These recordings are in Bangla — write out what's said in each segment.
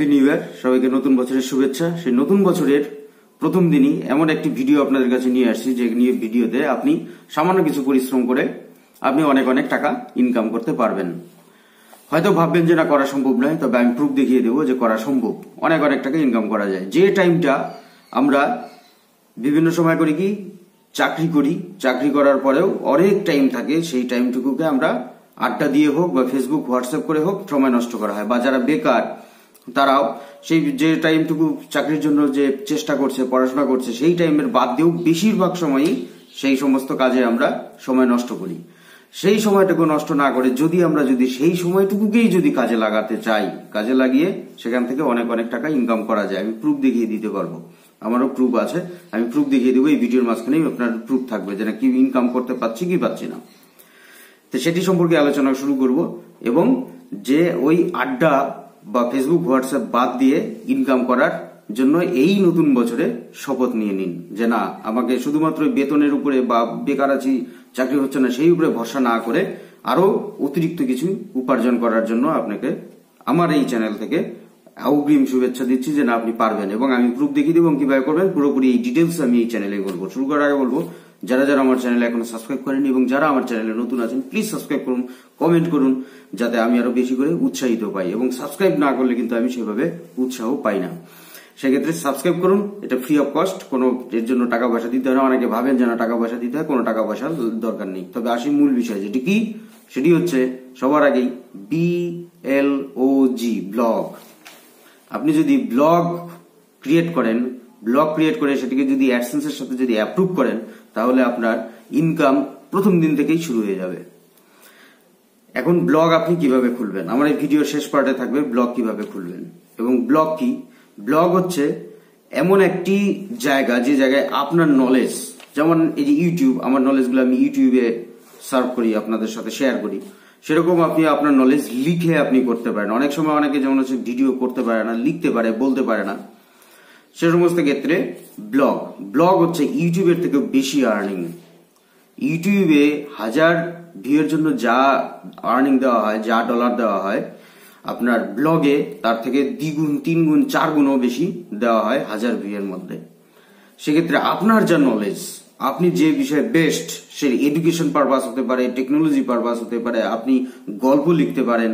হ্যাপি নিউ ইয়ার সবাইকে নতুন বছরের শুভেচ্ছা সেই নতুন বছরের প্রথম দিনই এমন একটি ভিডিও আপনাদের কাছে নিয়ে আসছি যে নিয়ে ভিডিওতে আপনি সামান্য কিছু পরিশ্রম করে আপনি অনেক অনেক টাকা ইনকাম করতে পারবেন হয়তো ভাববেন যে না করা সম্ভব নয় তবে আমি প্রুফ দেখিয়ে দেবো যে করা সম্ভব অনেক অনেক টাকা ইনকাম করা যায় যে টাইমটা আমরা বিভিন্ন সময় করি কি চাকরি করি চাকরি করার পরেও অনেক টাইম থাকে সেই টাইমটুকুকে আমরা আড্ডা দিয়ে হোক বা ফেসবুক হোয়াটসঅ্যাপ করে হোক সময় নষ্ট করা হয় বা যারা বেকার তারাও সেই যে টাইমটুকু চাকরির জন্য যে চেষ্টা করছে পড়াশোনা করছে সেই টাইমের বাদ দিয়েও বেশিরভাগ সময়ই সেই সমস্ত কাজে আমরা সময় নষ্ট করি সেই সময়টুকু নষ্ট না করে যদি আমরা যদি সেই সময়টুকুকেই যদি কাজে লাগাতে চাই কাজে লাগিয়ে সেখান থেকে অনেক অনেক টাকা ইনকাম করা যায় আমি প্রুফ দেখিয়ে দিতে পারবো আমারও প্রুফ আছে আমি প্রুফ দেখিয়ে দেবো এই ভিডিওর মাঝখানেই আপনার প্রুফ থাকবে যে না কি ইনকাম করতে পারছি কি পাচ্ছি না তো সেটি সম্পর্কে আলোচনা শুরু করব এবং যে ওই আড্ডা বা ফেসবুক হোয়াটসঅ্যাপ বাদ দিয়ে ইনকাম করার জন্য এই নতুন বছরে শপথ নিয়ে নিন যে না আমাকে শুধুমাত্র বেতনের উপরে বা বেকার আছি চাকরি হচ্ছে না সেই উপরে ভরসা না করে আরো অতিরিক্ত কিছু উপার্জন করার জন্য আপনাকে আমার এই চ্যানেল থেকে অগ্রিম শুভেচ্ছা দিচ্ছি যে না আপনি পারবেন এবং আমি প্রুফ দেখিয়ে দেবো এবং কিভাবে করবেন পুরোপুরি এই ডিটেলস আমি এই চ্যানেলে বলবো শুরু করার আগে বলবো যারা যারা আমার চ্যানেলে এখনো সাবস্ক্রাইব করেন এবং যারা আমার চ্যানেলে নতুন আছেন প্লিজ সাবস্ক্রাইব করুন কমেন্ট করুন যাতে আমি আরো বেশি করে উৎসাহিত পাই এবং সাবস্ক্রাইব না করলে কিন্তু আমি সেভাবে উৎসাহ পাই না সেক্ষেত্রে সাবস্ক্রাইব করুন এটা ফ্রি অফ কস্ট কোনো এর জন্য টাকা পয়সা দিতে হয় না অনেকে ভাবেন যেন টাকা পয়সা দিতে হয় কোনো টাকা পয়সার দরকার নেই তবে আসি মূল বিষয় যেটি কি সেটি হচ্ছে সবার আগেই বি এল ও জি ব্লগ আপনি যদি ব্লগ ক্রিয়েট করেন ব্লগ ক্রিয়েট করে সেটিকে যদি অ্যাডসেন্সের সাথে যদি অ্যাপ্রুভ করেন তাহলে আপনার ইনকাম প্রথম দিন থেকেই শুরু হয়ে যাবে এখন ব্লগ আপনি কিভাবে খুলবেন আমার এই ভিডিওর শেষ পার্টে থাকবে ব্লগ কিভাবে খুলবেন এবং ব্লগ কি ব্লগ হচ্ছে এমন একটি জায়গা যে জায়গায় আপনার নলেজ যেমন এই যে ইউটিউব আমার নলেজগুলো আমি ইউটিউবে সার্ভ করি আপনাদের সাথে শেয়ার করি সেরকম আপনি আপনার নলেজ লিখে আপনি করতে পারেন অনেক সময় অনেকে যেমন হচ্ছে ভিডিও করতে পারে না লিখতে পারে বলতে পারে না সে সমস্ত ক্ষেত্রে ব্লগ ব্লগ হচ্ছে ইউটিউবের থেকে বেশি আর্নিং ইউটিউবে হাজার ভিউর জন্য যা আর্নিং দেওয়া হয় যা ডলার দেওয়া হয় আপনার ব্লগে তার থেকে দ্বিগুণ তিন গুণ চার গুণও বেশি দেওয়া হয় হাজার ভিউর মধ্যে সেক্ষেত্রে আপনার যা নলেজ আপনি যে বিষয়ে বেস্ট সে এডুকেশন পারপাস হতে পারে টেকনোলজি পারপাস হতে পারে আপনি গল্প লিখতে পারেন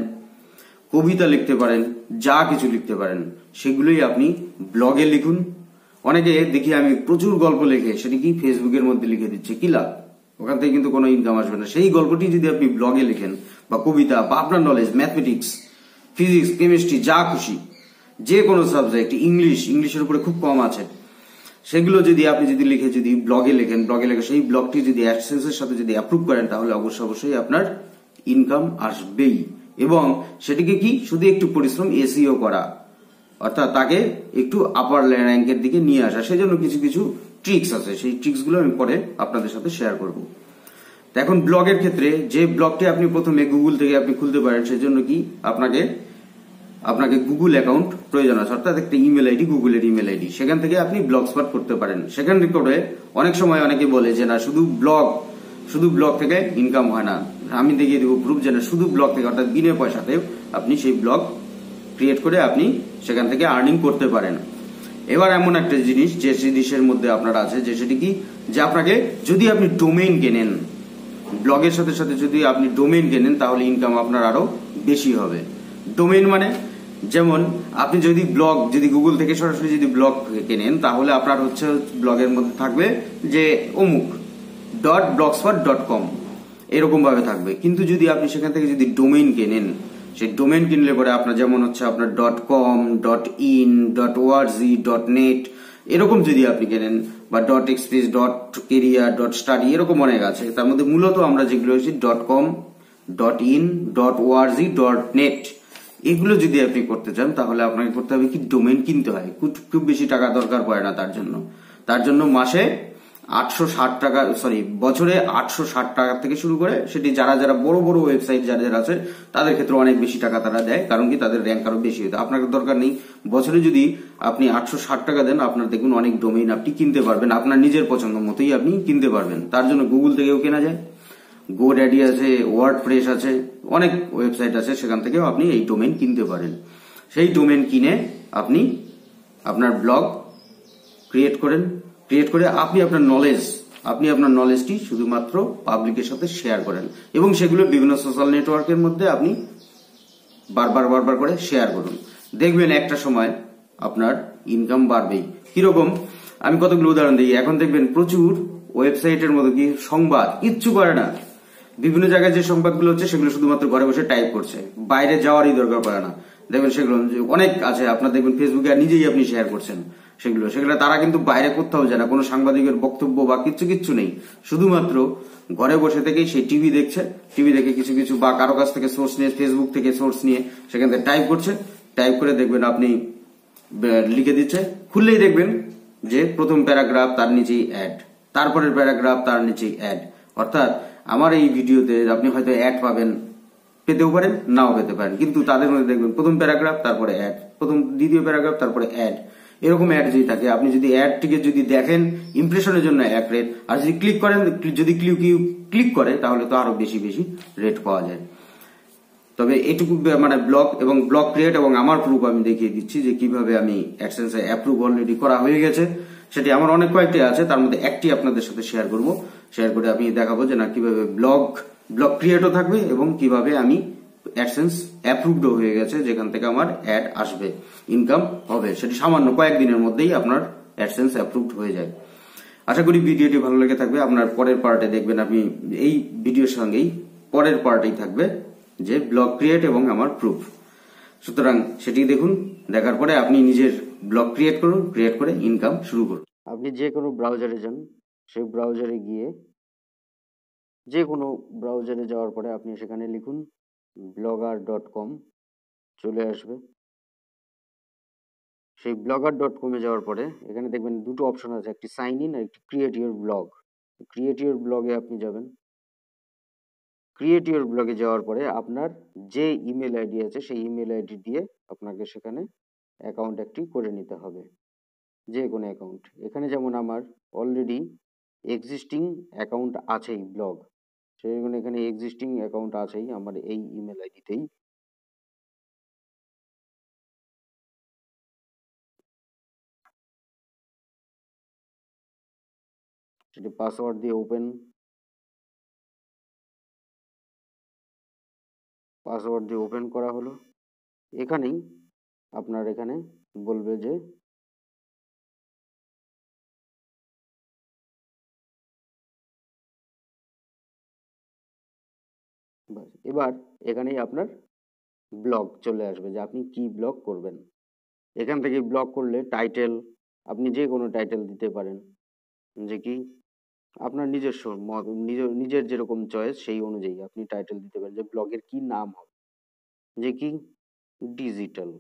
কবিতা লিখতে পারেন যা কিছু লিখতে পারেন সেগুলোই আপনি ব্লগে লিখুন অনেকে দেখি আমি প্রচুর গল্প লিখে সেটি কি ফেসবুকের মধ্যে লিখে দিচ্ছে কি লাভ ওখান থেকে কিন্তু কোনো ইনকাম আসবে না সেই গল্পটি যদি আপনি ব্লগে লেখেন বা কবিতা বা আপনার নলেজ ম্যাথমেটিক্স ফিজিক্স কেমিস্ট্রি যা খুশি যে কোনো সাবজেক্ট ইংলিশ ইংলিশের উপরে খুব কম আছে সেগুলো যদি আপনি যদি লিখে যদি ব্লগে লেখেন ব্লগে লেখে সেই ব্লগটি যদি অ্যাডসেন্সের সাথে যদি অ্যাপ্রুভ করেন তাহলে অবশ্যই অবশ্যই আপনার ইনকাম আসবেই এবং সেটিকে কি শুধু একটু পরিশ্রম এসিও করা অর্থাৎ তাকে একটু আপার র্যাঙ্কের দিকে নিয়ে আসা সেজন্য কিছু কিছু ট্রিক্স আছে সেই ট্রিক্সগুলো আমি পরে আপনাদের সাথে শেয়ার করব এখন ব্লগের ক্ষেত্রে যে ব্লগটি আপনি প্রথমে গুগল থেকে আপনি খুলতে পারেন সেজন্য কি আপনাকে আপনাকে গুগল অ্যাকাউন্ট প্রয়োজন আছে অর্থাৎ একটা ইমেল আইডি গুগলের ইমেল আইডি সেখান থেকে আপনি ব্লগ স্পট করতে পারেন সেখান করে অনেক সময় অনেকে বলে যে না শুধু ব্লগ শুধু ব্লগ থেকে ইনকাম হয় না আমি দেখিয়ে দেবো গ্রুপ যেটা শুধু ব্লগ থেকে অর্থাৎ বিনা পয়সাতেও আপনি সেই ব্লগ ক্রিয়েট করে আপনি সেখান থেকে আর্নিং করতে পারেন এবার এমন একটা জিনিস যে জিনিসের মধ্যে আপনার আছে যে সেটি কি যে আপনাকে যদি আপনি ডোমেইন কেনেন ব্লগের সাথে সাথে যদি আপনি ডোমেইন কেনেন তাহলে ইনকাম আপনার আরও বেশি হবে ডোমেইন মানে যেমন আপনি যদি ব্লগ যদি গুগল থেকে সরাসরি যদি ব্লগ কেনেন তাহলে আপনার হচ্ছে ব্লগের মধ্যে থাকবে যে অমুক ডট ব্লকসফার ডট কম এরকমভাবে থাকবে কিন্তু যদি আপনি সেখান থেকে যদি ডোমেইন কেনেন সেই ডোমেন কিনলে পরে আপনার যেমন হচ্ছে আপনার dot com dot in dot org dot net এরকম যদি আপনি কেনেন বা dot express dot career dot study এরকম অনেক আছে তার মধ্যে মূলত আমরা যেগুলো হয়েছি dot com dot in dot org dot net এগুলো যদি আপনি করতে চান তাহলে আপনাকে করতে হবে কি ডোমেন কিনতে হয় খুব বেশি টাকা দরকার পড়ে না তার জন্য তার জন্য মাসে আটশো ষাট টাকা সরি বছরে আটশো ষাট টাকা থেকে শুরু করে সেটি যারা যারা বড় বড় ওয়েবসাইট যারা যারা আছে তাদের ক্ষেত্রে অনেক বেশি টাকা তারা দেয় কারণ কি তাদের র্যাঙ্ক আরো বেশি হয়েছে আপনার দরকার নেই বছরে যদি আপনি আটশো ষাট টাকা দেন আপনার দেখুন অনেক ডোমেইন আপনি কিনতে পারবেন আপনার নিজের পছন্দ মতোই আপনি কিনতে পারবেন তার জন্য গুগল থেকেও কেনা যায় গো ড্যাডি আছে ওয়ার্ড প্রেস আছে অনেক ওয়েবসাইট আছে সেখান থেকেও আপনি এই ডোমেন কিনতে পারেন সেই ডোমেন কিনে আপনি আপনার ব্লগ ক্রিয়েট করেন ক্রিয়েট করে আপনি আপনার নলেজ আপনি আপনার নলেজটি শুধুমাত্র পাবলিকের সাথে শেয়ার করেন এবং সেগুলো বিভিন্ন সোশ্যাল নেটওয়ার্কের মধ্যে আপনি বারবার বারবার করে শেয়ার করুন দেখবেন একটা সময় আপনার ইনকাম বাড়বেই কিরকম আমি কতগুলো উদাহরণ দিই এখন দেখবেন প্রচুর ওয়েবসাইটের মতো কি সংবাদ ইচ্ছু করে না বিভিন্ন জায়গায় যে সংবাদগুলো হচ্ছে সেগুলো শুধুমাত্র ঘরে বসে টাইপ করছে বাইরে যাওয়ারই দরকার পড়ে না দেখবেন সেগুলো অনেক আছে আপনার দেখবেন ফেসবুকে নিজেই আপনি শেয়ার করছেন সেগুলো সেগুলো তারা কিন্তু বাইরে কোথাও যায় না কোনো সাংবাদিকের বক্তব্য বা কিছু কিচ্ছু নেই শুধুমাত্র ঘরে বসে থেকেই সে টিভি দেখছে টিভি দেখে কিছু কিছু বা কারো কাছ থেকে সোর্স নিয়ে ফেসবুক থেকে সোর্স নিয়ে সেখান থেকে টাইপ করছে টাইপ করে দেখবেন আপনি লিখে দিচ্ছে খুললেই দেখবেন যে প্রথম প্যারাগ্রাফ তার নিচেই অ্যাড তারপরের প্যারাগ্রাফ তার নিচেই অ্যাড অর্থাৎ আমার এই ভিডিওতে আপনি হয়তো অ্যাড পাবেন পেতেও পারেন নাও পেতে পারেন কিন্তু তাদের মধ্যে দেখবেন প্রথম প্যারাগ্রাফ তারপরে অ্যাড প্রথম দ্বিতীয় প্যারাগ্রাফ তারপরে অ্যাড এরকম অ্যাড যদি থাকে আপনি যদি অ্যাডটিকে যদি দেখেন ইমপ্রেশনের জন্য এক রেট আর যদি ক্লিক করেন যদি ক্লিক ক্লিক করে তাহলে তো আরো বেশি বেশি রেট পাওয়া যায় তবে এটুকু মানে ব্লক এবং ব্লক ক্রিয়েট এবং আমার প্রুফ আমি দেখিয়ে দিচ্ছি যে কিভাবে আমি অ্যাডসেন্স অ্যাপ্রুভ অলরেডি করা হয়ে গেছে সেটি আমার অনেক কয়েকটি আছে তার মধ্যে একটি আপনাদের সাথে শেয়ার করব শেয়ার করে আমি দেখাবো যে না কিভাবে ব্লগ ব্লক ক্রিয়েটও থাকবে এবং কিভাবে আমি অ্যাডসেন্স অ্যাপ্রুভডও হয়ে গেছে যেখান থেকে আমার অ্যাড আসবে ইনকাম হবে সেটি সামান্য কয়েকদিনের মধ্যেই আপনার অ্যাডসেন্স অ্যাপ্রুভড হয়ে যায় আশা করি ভিডিওটি ভালো লেগে থাকবে আপনার পরের পার্টে দেখবেন আপনি এই ভিডিওর সঙ্গেই পরের পার্টেই থাকবে যে ব্লগ ক্রিয়েট এবং আমার প্রুফ সুতরাং সেটি দেখুন দেখার পরে আপনি নিজের ব্লগ ক্রিয়েট করুন ক্রিয়েট করে ইনকাম শুরু করুন আপনি যে কোনো ব্রাউজারে যান সেই ব্রাউজারে গিয়ে যে কোনো ব্রাউজারে যাওয়ার পরে আপনি সেখানে লিখুন ব্লগার ডট কম চলে আসবে সেই ব্লগার ডট কমে যাওয়ার পরে এখানে দেখবেন দুটো অপশন আছে একটি সাইন ইন আর একটি create your blog create your ব্লগে আপনি যাবেন ক্রিয়েট ইউর ব্লগে যাওয়ার পরে আপনার যে ইমেল আইডি আছে সেই ইমেল আইডি দিয়ে আপনাকে সেখানে অ্যাকাউন্ট একটি করে নিতে হবে যে কোনো অ্যাকাউন্ট এখানে যেমন আমার অলরেডি এক্সিস্টিং অ্যাকাউন্ট আছেই ব্লগ সেই এখানে এক্সিস্টিং অ্যাকাউন্ট আছেই আমার এই ইমেল আইডিতেই সেটি পাসওয়ার্ড দিয়ে ওপেন পাসওয়ার্ড দিয়ে ওপেন করা হলো এখানেই আপনার এখানে বলবে যে বাস এবার এখানেই আপনার ব্লগ চলে আসবে যে আপনি কি ব্লগ করবেন এখান থেকে ব্লগ করলে টাইটেল আপনি যে কোনো টাইটেল দিতে পারেন যে কি আপনার নিজস্ব নিজের নিজের যেরকম চয়েস সেই অনুযায়ী আপনি টাইটেল দিতে পারেন যে ব্লগের কি নাম হবে যে কি ডিজিটাল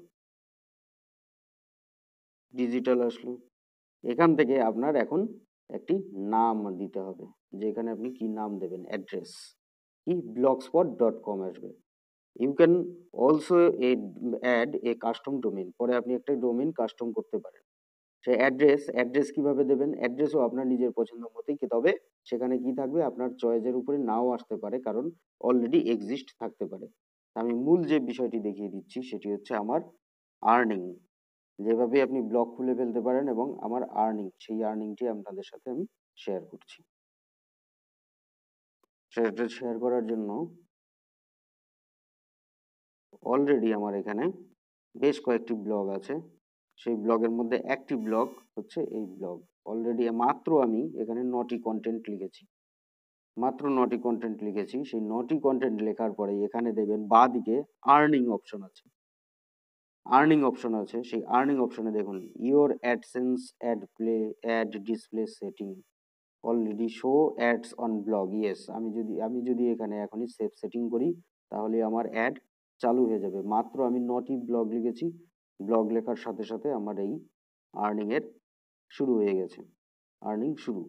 ডিজিটাল আসলো এখান থেকে আপনার এখন একটি নাম দিতে হবে যেখানে আপনি কি নাম দেবেন অ্যাড্রেস কি ব্লগস্পট ডট কম আসবে you can also a add a custom domain পরে আপনি একটা ডোমেন কাস্টম করতে পারেন সে অ্যাড্রেস অ্যাড্রেস কিভাবে দেবেন অ্যাড্রেসও আপনার নিজের পছন্দ মতোই তবে সেখানে কি থাকবে আপনার চয়েসের উপরে নাও আসতে পারে কারণ অলরেডি এক্সিস্ট থাকতে পারে আমি মূল যে বিষয়টি দেখিয়ে দিচ্ছি সেটি হচ্ছে আমার আর্নিং যেভাবে আপনি ব্লগ খুলে ফেলতে পারেন এবং আমার আর্নিং সেই আর্নিংটি আপনাদের সাথে আমি শেয়ার করছি সেটা শেয়ার করার জন্য অলরেডি আমার এখানে বেশ কয়েকটি ব্লগ আছে সেই ব্লগের মধ্যে একটি ব্লগ হচ্ছে এই ব্লগ অলরেডি মাত্র আমি এখানে নটি কন্টেন্ট লিখেছি মাত্র নটি কন্টেন্ট লিখেছি সেই নটি কন্টেন্ট লেখার পরে এখানে দেখবেন বা দিকে আর্নিং অপশন আছে আর্নিং অপশন আছে সেই আর্নিং অপশনে দেখুন your AdSense ad play ad display setting already show ads on blog yes আমি যদি আমি যদি এখানে এখনই সেফ সেটিং করি তাহলে আমার অ্যাড চালু হয়ে যাবে মাত্র আমি নটি ব্লগ লিখেছি ব্লগ লেখার সাথে সাথে আমার এই আর্নিংয়ের শুরু হয়ে গেছে আর্নিং শুরু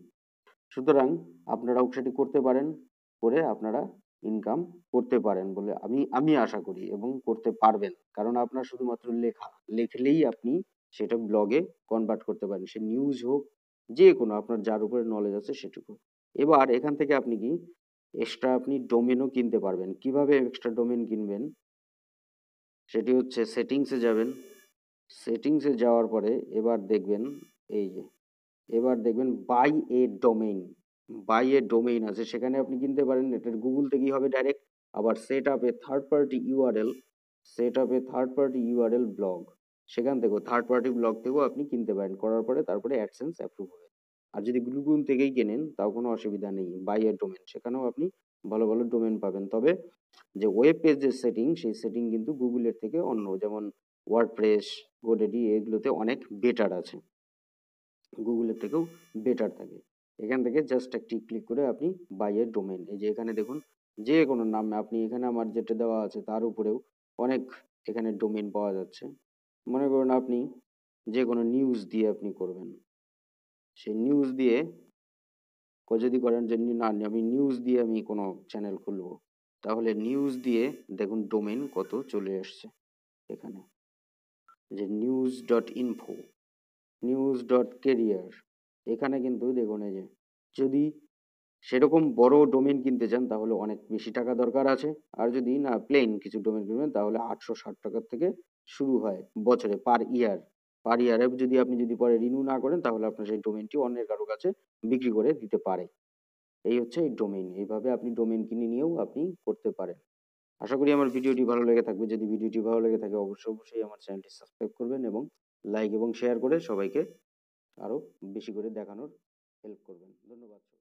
সুতরাং আপনারা সেটি করতে পারেন করে আপনারা ইনকাম করতে পারেন বলে আমি আমি আশা করি এবং করতে পারবেন কারণ আপনার শুধুমাত্র লেখা লেখলেই আপনি সেটা ব্লগে কনভার্ট করতে পারেন সে নিউজ হোক যে কোনো আপনার যার উপরে নলেজ আছে সেটুকু এবার এখান থেকে আপনি কি এক্সট্রা আপনি ডোমেনও কিনতে পারবেন কিভাবে এক্সট্রা ডোমেন কিনবেন সেটি হচ্ছে সেটিংসে যাবেন সেটিংসে যাওয়ার পরে এবার দেখবেন এই যে এবার দেখবেন buy a domain buy a domain আছে সেখানে আপনি কিনতে পারেন এটার গুগল থেকেই হবে ডাইরেক্ট আবার set up a third party URL set up a third party URL blog সেখান থেকেও থার্ড পার্টি ব্লগ থেকেও আপনি কিনতে পারেন করার পরে তারপরে অ্যাডসেন্স অ্যাপ্রুভ হবে আর যদি গুগল থেকেই কেনেন তাও কোনো অসুবিধা নেই বাইয়ের ডোমেন সেখানেও আপনি ভালো ভালো ডোমেন পাবেন তবে যে ওয়েব পেজ যে সেটিং সেই সেটিং কিন্তু গুগলের থেকে অন্য যেমন প্রেস গোডেডি এগুলোতে অনেক বেটার আছে গুগলের থেকেও বেটার থাকে এখান থেকে জাস্ট একটি ক্লিক করে আপনি বাইয়ের ডোমেন এই যে এখানে দেখুন যে কোনো নামে আপনি এখানে আমার যেটা দেওয়া আছে তার উপরেও অনেক এখানে ডোমেন পাওয়া যাচ্ছে মনে করুন আপনি যে কোনো নিউজ দিয়ে আপনি করবেন সেই নিউজ দিয়ে যদি করেন যে না আমি নিউজ দিয়ে আমি কোনো চ্যানেল খুলব তাহলে নিউজ দিয়ে দেখুন ডোমেন কত চলে আসছে এখানে যে news dot info news dot career এখানে কিন্তু দেখুন এই যে যদি সেরকম বড় ডোমেন কিনতে চান তাহলে অনেক বেশি টাকা দরকার আছে আর যদি না প্লেন কিছু ডোমেন কিনবেন তাহলে আটশো ষাট টাকার থেকে শুরু হয় বছরে পার ইয়ার পার ইয়ারে যদি আপনি যদি পরে রিনিউ না করেন তাহলে আপনার সেই ডোমেইনটি অন্যের কারো কাছে বিক্রি করে দিতে পারে এই হচ্ছে এই ডোমেইন এইভাবে আপনি ডোমেইন কিনে নিয়েও আপনি করতে পারেন আশা করি আমার ভিডিওটি ভালো লেগে থাকবে যদি ভিডিওটি ভালো লেগে থাকে অবশ্যই অবশ্যই আমার চ্যানেলটি সাবস্ক্রাইব করবেন এবং লাইক এবং শেয়ার করে সবাইকে আরও বেশি করে দেখানোর হেল্প করবেন ধন্যবাদ